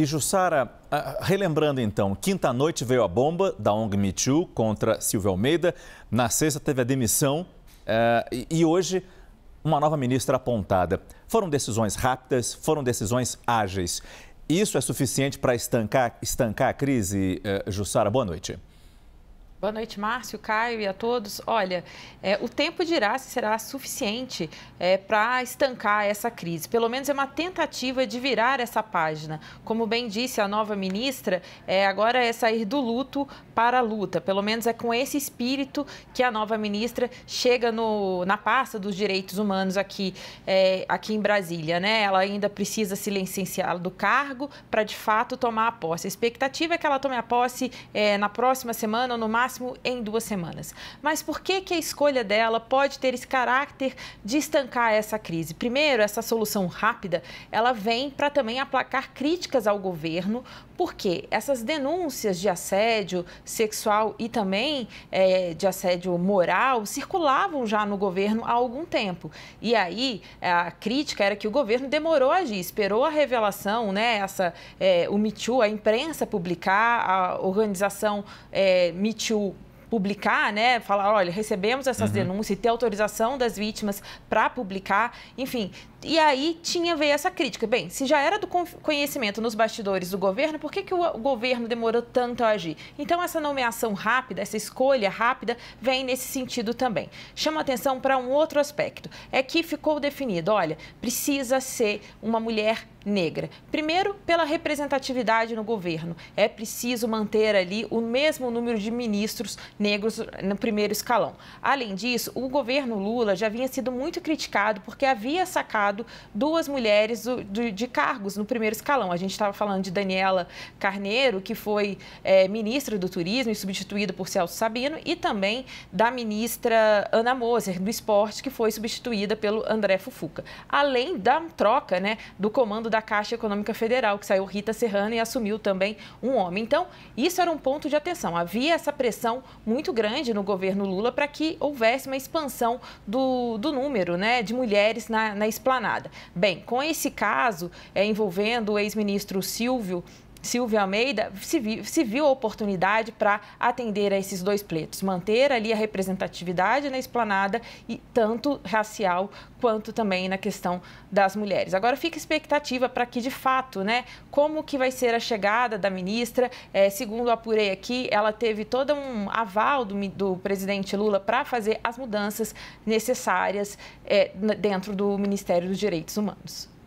E Jussara, ah, relembrando então, quinta-noite veio a bomba da ONG Me Too contra Silvio Almeida, na sexta teve a demissão eh, e hoje uma nova ministra apontada. Foram decisões rápidas, foram decisões ágeis. Isso é suficiente para estancar, estancar a crise, eh, Jussara? Boa noite. Boa noite, Márcio, Caio e a todos. Olha, é, o tempo dirá se será suficiente é, para estancar essa crise. Pelo menos é uma tentativa de virar essa página. Como bem disse a nova ministra, é, agora é sair do luto para a luta. Pelo menos é com esse espírito que a nova ministra chega no, na pasta dos direitos humanos aqui, é, aqui em Brasília. Né? Ela ainda precisa se licenciar do cargo para, de fato, tomar a posse. A expectativa é que ela tome a posse é, na próxima semana, no máximo máximo em duas semanas. Mas por que, que a escolha dela pode ter esse caráter de estancar essa crise? Primeiro, essa solução rápida, ela vem para também aplacar críticas ao governo, porque essas denúncias de assédio sexual e também é, de assédio moral circulavam já no governo há algum tempo. E aí, a crítica era que o governo demorou a agir, esperou a revelação, né, essa, é, o Me Too, a imprensa publicar, a organização é, Me Too publicar, né, falar, olha, recebemos essas uhum. denúncias e ter autorização das vítimas para publicar, enfim. E aí tinha veio essa crítica. Bem, se já era do conhecimento nos bastidores do governo, por que, que o governo demorou tanto a agir? Então essa nomeação rápida, essa escolha rápida, vem nesse sentido também. Chama atenção para um outro aspecto, é que ficou definido, olha, precisa ser uma mulher negra. Primeiro, pela representatividade no governo. É preciso manter ali o mesmo número de ministros negros no primeiro escalão. Além disso, o governo Lula já havia sido muito criticado porque havia sacado duas mulheres de cargos no primeiro escalão. A gente estava falando de Daniela Carneiro, que foi é, ministra do Turismo e substituída por Celso Sabino, e também da ministra Ana Moser, do Esporte, que foi substituída pelo André Fufuca. Além da troca né, do comando da Caixa Econômica Federal, que saiu Rita Serrano e assumiu também um homem. Então, isso era um ponto de atenção. Havia essa pressão muito grande no governo Lula para que houvesse uma expansão do, do número né, de mulheres na, na esplanada. Bem, com esse caso é, envolvendo o ex-ministro Silvio Silvio Almeida se viu, se viu a oportunidade para atender a esses dois pleitos, manter ali a representatividade na esplanada, e tanto racial quanto também na questão das mulheres. Agora fica expectativa para que, de fato, né, como que vai ser a chegada da ministra. É, segundo apurei aqui, ela teve todo um aval do, do presidente Lula para fazer as mudanças necessárias é, dentro do Ministério dos Direitos Humanos.